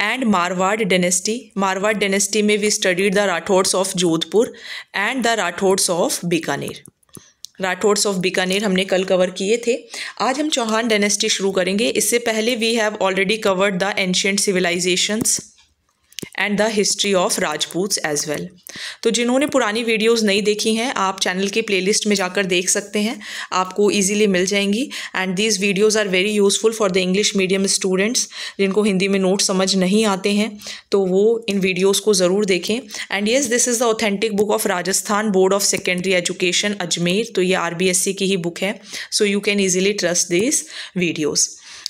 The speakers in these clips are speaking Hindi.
and Marwar dynasty Marwar dynasty में we studied the Rathores of Jodhpur and the Rathores of Bikaner Rathores of Bikaner हमने कल कवर किए थे आज हम चौहान डेनेस्टी शुरू करेंगे इससे पहले we have already covered the ancient civilisations and the history of Rajputs as well तो जिन्होंने पुरानी वीडियोस नहीं देखी हैं आप चैनल के प्लेलिस्ट में जाकर देख सकते हैं आपको इजीली मिल जाएंगी and these videos are very useful for the English medium students जिनको हिंदी में नोट समझ नहीं आते हैं तो वो इन वीडियोज़ को ज़रूर देखें and yes this is the authentic book of Rajasthan board of secondary education Ajmer तो ये आर e की ही बुक है so you can easily trust this videos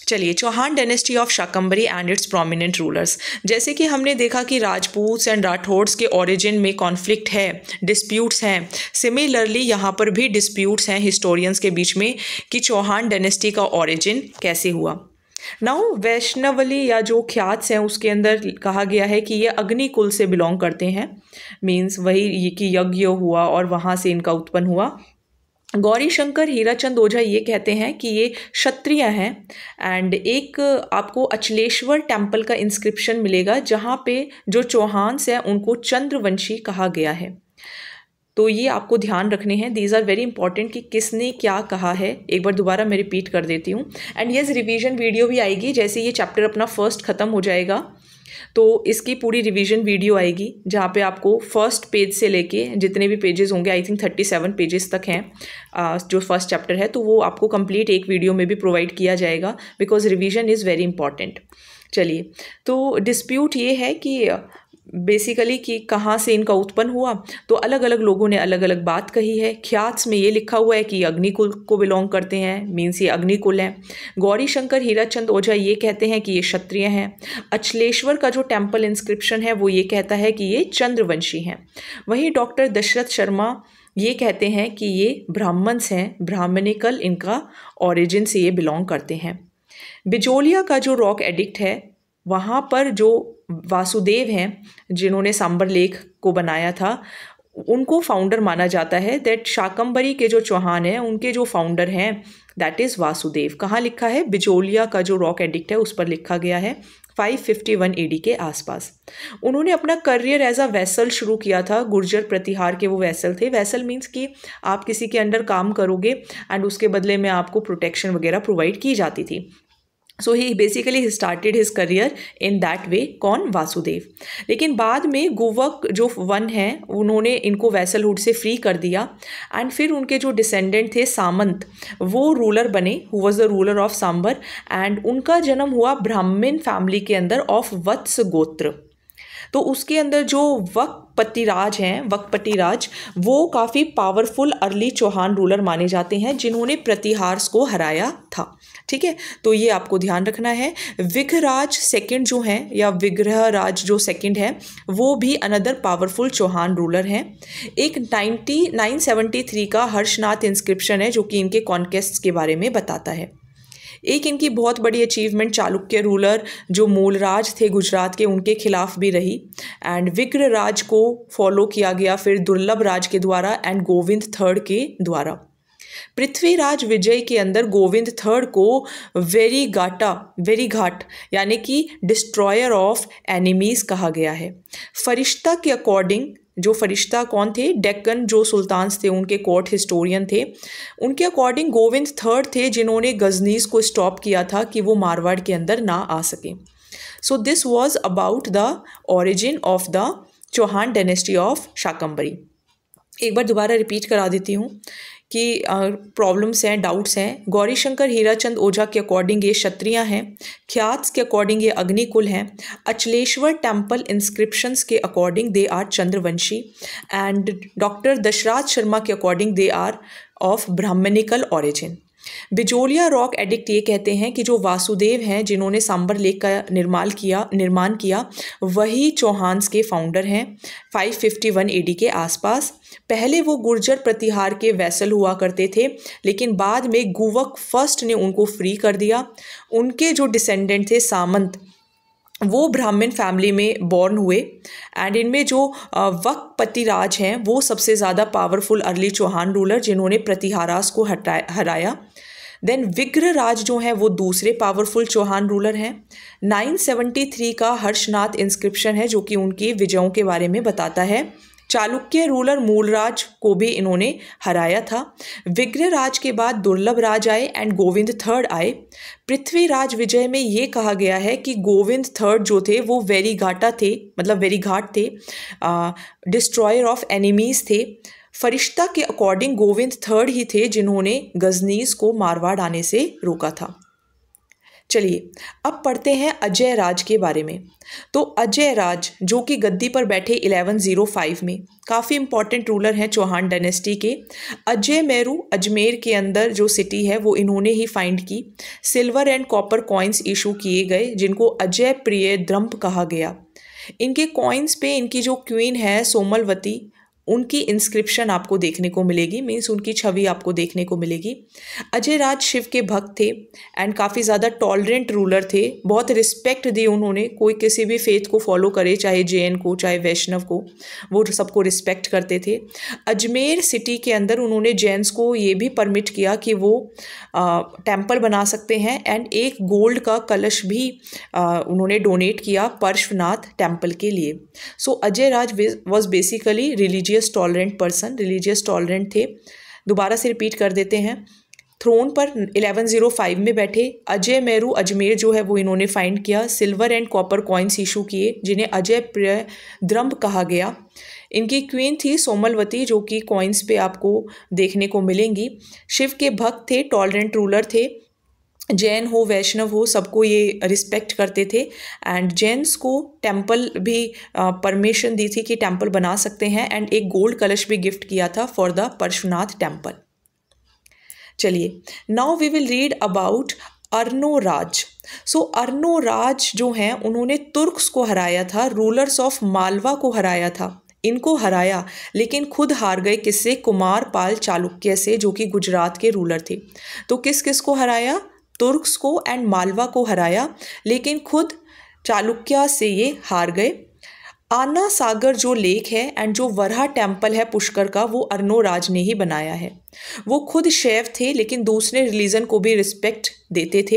चलिए Chauhan dynasty of Shakambhari and its prominent rulers जैसे कि हमने देखा कि राजपूत एंड राठौड़स के ओरिजिन में कॉन्फ्लिक्ट है डिस्प्यूट्स हैं सिमिलरली यहाँ पर भी डिस्प्यूट्स हैं हिस्टोरियंस के बीच में कि चौहान डेनेस्टी का ओरिजिन कैसे हुआ नाउ वैष्णवली या जो ख्यात हैं उसके अंदर कहा गया है कि ये अग्नि कुल से बिलोंग करते हैं मीन्स वही ये कि यज्ञ हुआ और वहाँ से इनका उत्पन्न हुआ गौरी शंकर हीराचंद ओझा ये कहते हैं कि ये क्षत्रिय हैं एंड एक आपको अचलेश्वर टेम्पल का इंस्क्रिप्शन मिलेगा जहाँ पे जो चौहान्स हैं उनको चंद्रवंशी कहा गया है तो ये आपको ध्यान रखने हैं दीज आर वेरी इंपॉर्टेंट कि किसने क्या कहा है एक बार दोबारा मैं रिपीट कर देती हूँ एंड येस रिवीजन वीडियो भी आएगी जैसे ये चैप्टर अपना फर्स्ट ख़त्म हो जाएगा तो इसकी पूरी रिवीजन वीडियो आएगी जहाँ पे आपको फर्स्ट पेज से लेके जितने भी पेजेस होंगे I think thirty seven pages तक हैं जो फर्स्ट चैप्टर है तो वो आपको कंप्लीट एक वीडियो में भी प्रोवाइड किया जाएगा because revision is very important चलिए तो डिस्प्यूट ये है कि बेसिकली कि कहाँ से इनका उत्पन्न हुआ तो अलग अलग लोगों ने अलग अलग बात कही है ख्यात्स में ये लिखा हुआ है कि अग्निकुल को बिलोंग करते हैं मीन्स ये अग्निकुल हैं गौरी शंकर चंद ओझा ये कहते हैं कि ये क्षत्रिय हैं अचलेश्वर का जो टेम्पल इंस्क्रिप्शन है वो ये कहता है कि ये चंद्रवंशी हैं वहीं डॉक्टर दशरथ शर्मा ये कहते हैं कि ये ब्राह्मण्स हैं ब्राह्मणिकल इनका ओरिजिन से ये बिलोंग करते हैं बिजोलिया का जो रॉक एडिक्ट है वहाँ पर जो वासुदेव हैं जिन्होंने सांबर लेख को बनाया था उनको फाउंडर माना जाता है दैट शाकंबरी के जो चौहान हैं उनके जो फाउंडर हैं दैट इज़ वासुदेव कहाँ लिखा है बिजोलिया का जो रॉक एडिक्ट है उस पर लिखा गया है 551 फिफ्टी के आसपास उन्होंने अपना करियर एज अ वैसल शुरू किया था गुर्जर प्रतिहार के वो वैसल थे वैसल मीन्स कि आप किसी के अंडर काम करोगे एंड उसके बदले में आपको प्रोटेक्शन वगैरह प्रोवाइड की जाती थी so he basically started his career in that way कौन वासुदेव लेकिन बाद में गोवक जो वन है उन्होंने इनको वैसलहुड से फ्री कर दिया एंड फिर उनके जो डिसेंडेंट थे सामंत वो रूलर बने who was the ruler of Sambhar and उनका जन्म हुआ ब्राह्मण फैमिली के अंदर ऑफ वत्स गोत्र तो उसके अंदर जो वक्त राज हैं वक्पति राज वो काफ़ी पावरफुल अर्ली चौहान रूलर माने जाते हैं जिन्होंने प्रतिहार्स को हराया था ठीक है तो ये आपको ध्यान रखना है विघराज सेकंड जो हैं या राज जो सेकंड है वो भी अनदर पावरफुल चौहान रूलर हैं एक नाइन्टी नाइन सेवेंटी थ्री का हर्षनाथ इंस्क्रिप्शन है जो कि इनके कॉन्केस्ट के बारे में बताता है एक इनकी बहुत बड़ी अचीवमेंट चालुक्य रूलर जो मूलराज थे गुजरात के उनके खिलाफ भी रही एंड विग्र राज को फॉलो किया गया फिर दुर्लभ राज के द्वारा एंड गोविंद थर्ड के द्वारा पृथ्वीराज विजय के अंदर गोविंद थर्ड को वेरी गाटा वेरी घाट यानी कि डिस्ट्रॉयर ऑफ एनिमीज कहा गया है फरिश्ता के अकॉर्डिंग जो फरिश्ता कौन थे डेक्कन जो सुल्तान्स थे उनके कोर्ट हिस्टोरियन थे उनके अकॉर्डिंग गोविंद थर्ड थे जिन्होंने गजनीज़ को स्टॉप किया था कि वो मारवाड़ के अंदर ना आ सकें so this was about the origin of the Chauhan dynasty of Shakambhari एक बार दोबारा रिपीट करा देती हूँ की प्रॉब्लम्स हैं डाउट्स हैं गौरी शंकर हीराचंद ओझा के अकॉर्डिंग ये क्षत्रियाँ हैं ख्यात्स के अकॉर्डिंग ये अग्निकुल हैं अचलेश्वर टेम्पल इंस्क्रिप्शंस के according they are Chandravanshi and doctor Dashraj Sharma के according they are of Brahmanical origin Bijolia rock edict ये कहते हैं कि जो वासुदेव हैं जिन्होंने सांबर लेक का निर्माण किया निर्माण किया वही चौहान्स के फाउंडर हैं 551 फिफ्टी के आसपास पहले वो गुर्जर प्रतिहार के वैसल हुआ करते थे लेकिन बाद में गुवक फर्स्ट ने उनको फ्री कर दिया उनके जो डिसेंडेंट थे सामंत वो ब्राह्मण फैमिली में बॉर्न हुए एंड इनमें जो वक्पति राज हैं वो सबसे ज़्यादा पावरफुल अर्ली चौहान रूलर जिन्होंने प्रतिहारास को हटाया हराया देन विग्र राज जो हैं वो दूसरे पावरफुल चौहान रूलर हैं 973 का हर्षनाथ इंस्क्रिप्शन है जो कि उनकी विजयों के बारे में बताता है चालुक्य रूलर मूलराज को भी इन्होंने हराया था विग्रह राज के बाद दुर्लभ राज आए एंड गोविंद थर्ड आए पृथ्वीराज विजय में ये कहा गया है कि गोविंद थर्ड जो थे वो वेरी घाटा थे मतलब वेरी घाट थे डिस्ट्रॉयर ऑफ एनिमीज़ थे फरिश्ता के अकॉर्डिंग गोविंद थर्ड ही थे जिन्होंने गजनीज़ को मारवाड़ आने से रोका था चलिए अब पढ़ते हैं अजय राज के बारे में तो अजय राज जो कि गद्दी पर बैठे 1105 में काफ़ी इंपॉर्टेंट रूलर हैं चौहान डायनेस्टी के अजय मेरू अजमेर के अंदर जो सिटी है वो इन्होंने ही फाइंड की silver and copper coins issue किए गए जिनको अजय प्रिय द्रम्प कहा गया इनके कॉइन्स पे इनकी जो क्वीन है सोमलवती उनकी इंस्क्रिप्शन आपको देखने को मिलेगी मीन्स उनकी छवि आपको देखने को मिलेगी अजय राज शिव के भक्त थे एंड काफ़ी ज़्यादा टॉलरेंट रूलर थे बहुत रिस्पेक्ट दी उन्होंने कोई किसी भी फेथ को फॉलो करे चाहे जैन को चाहे वैष्णव को वो सबको रिस्पेक्ट करते थे अजमेर सिटी के अंदर उन्होंने जैनस को ये भी परमिट किया कि वो टेम्पल बना सकते हैं एंड एक गोल्ड का कलश भी आ, उन्होंने डोनेट किया पर्शनाथ टेम्पल के लिए so so, Ajay Raj was basically religious religious tolerant person religious tolerant थे दोबारा से रिपीट कर देते हैं थ्रोन पर 1105 में बैठे अजय मेरू अजमेर जो है वो इन्होंने फाइंड किया silver and copper coins issue किए जिन्हें अजय प्रिय द्रम्ब कहा गया इनकी क्वीन थी सोमलवती जो कि कॉइन्स पे आपको देखने को मिलेंगी शिव के भक्त थे टॉलरेंट रूलर थे जैन हो वैष्णव हो सबको ये रिस्पेक्ट करते थे एंड जैन्स को टेम्पल भी परमिशन दी थी कि टेम्पल बना सकते हैं एंड एक गोल्ड कलश भी गिफ्ट किया था फॉर द परशुनाथ टेम्पल चलिए now we will read about Arno Raj so so, Arno Raj जो हैं उन्होंने तुर्क्स को हराया था रूलर्स ऑफ मालवा को हराया था इनको हराया लेकिन खुद हार गए किससे कुमार पाल चालुक्य से जो कि गुजरात के रूलर थे तो किस किस को हराया तुर्क्स को एंड मालवा को हराया लेकिन खुद चालुक्या से ये हार गए आना सागर जो लेक है एंड जो वरहा टेम्पल है पुष्कर का वो राज ने ही बनाया है वो खुद शैव थे लेकिन दूसरे रिलीजन को भी रिस्पेक्ट देते थे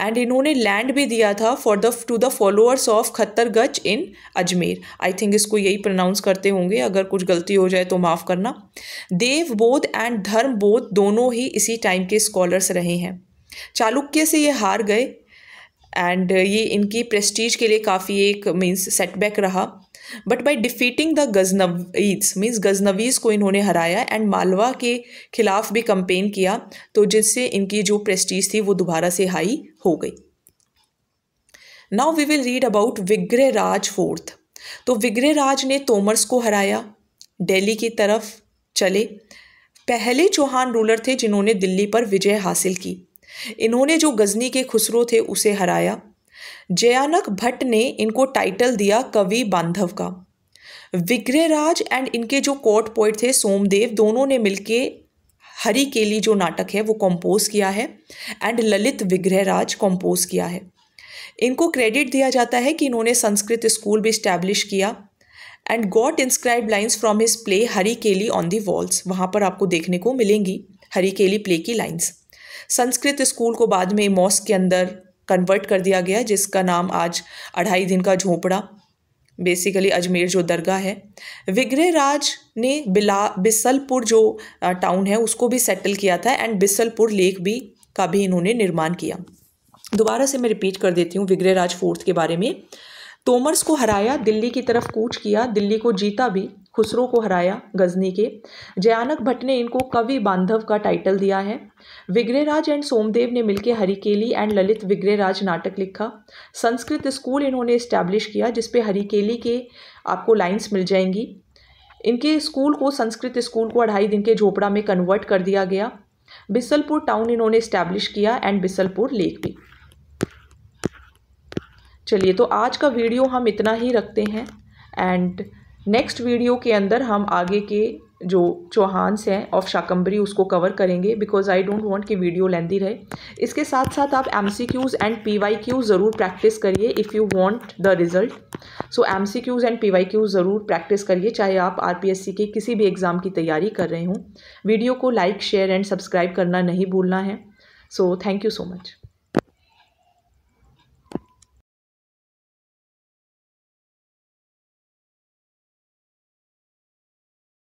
एंड इन्होंने लैंड भी दिया था for the to the followers of Khartargachh in Ajmer I think इसको यही प्रोनाउंस करते होंगे अगर कुछ गलती हो जाए तो माफ़ करना देव बोध एंड धर्म बोध दोनों ही इसी टाइम के स्कॉलर्स रहे हैं चालुक्य से ये हार गए एंड ये इनकी प्रेस्टीज के लिए काफ़ी एक मीन्स सेटबैक रहा but by defeating the Ghaznavids means Ghaznavids को इन्होंने हराया एंड मालवा के खिलाफ भी कंपेन किया तो जिससे इनकी जो प्रेस्टीज थी वो दोबारा से हाई हो गई now we will read about Vigraha Raj fourth तो विग्रह राज ने तोमर्स को हराया दिल्ली की तरफ चले पहले चौहान रूलर थे जिन्होंने दिल्ली पर विजय हासिल की इन्होंने जो गज़नी के खुसरो थे उसे हराया जयानक भट्ट ने इनको टाइटल दिया कवि बांधव का विग्रहराज एंड इनके जो कोर्ट पोइट थे सोमदेव दोनों ने मिलके हरी केली जो नाटक है वो कंपोज किया है एंड ललित विग्रहराज कंपोज किया है इनको क्रेडिट दिया जाता है कि इन्होंने संस्कृत स्कूल भी इस्टेब्लिश किया and got inscribe lines from his play Harakeli on the walls वहाँ पर आपको देखने को मिलेंगी हरी केली प्ले की लाइन्स संस्कृत स्कूल को बाद में मॉस्क के अंदर कन्वर्ट कर दिया गया जिसका नाम आज अढ़ाई दिन का झोंपड़ा बेसिकली अजमेर जो दरगाह है विग्रह राज ने बिला बिसलपुर जो टाउन है उसको भी सेटल किया था एंड बिसलपुर लेक भी का भी इन्होंने निर्माण किया दोबारा से मैं रिपीट कर देती हूँ विग्रह राज फोर्थ के बारे में तोमर्स को हराया दिल्ली की तरफ कूच किया दिल्ली को जीता भी खुसरो को हराया गजनी के जयानक भट्ट ने इनको कवि बांधव का टाइटल दिया है विग्रेराज एंड सोमदेव ने मिलकर हरिकेली एंड ललित विग्रेराज नाटक लिखा संस्कृत स्कूल इन्होंने इस्टेब्लिश किया जिसपे हरिकेली के आपको लाइन्स मिल जाएंगी इनके स्कूल को संस्कृत स्कूल को अढ़ाई दिन के झोपड़ा में कन्वर्ट कर दिया गया बिसलपुर टाउन इन्होंने इस्टेब्लिश किया एंड बिसलपुर लेक भी चलिए तो आज का वीडियो हम इतना ही रखते हैं एंड नेक्स्ट वीडियो के अंदर हम आगे के जो चौहान्स हैं ऑफ शाकंबरी उसको कवर करेंगे बिकॉज आई डोंट वांट कि वीडियो लेंदी रहे इसके साथ साथ आप M C Qs and P Y Q ज़रूर प्रैक्टिस करिए if you want the result so M C Qs and P Y Q ज़रूर प्रैक्टिस करिए चाहे आप आर पी एस सी के किसी भी एग्ज़ाम की तैयारी कर रहे हों वीडियो को लाइक शेयर एंड सब्सक्राइब करना नहीं भूलना है so thank you so much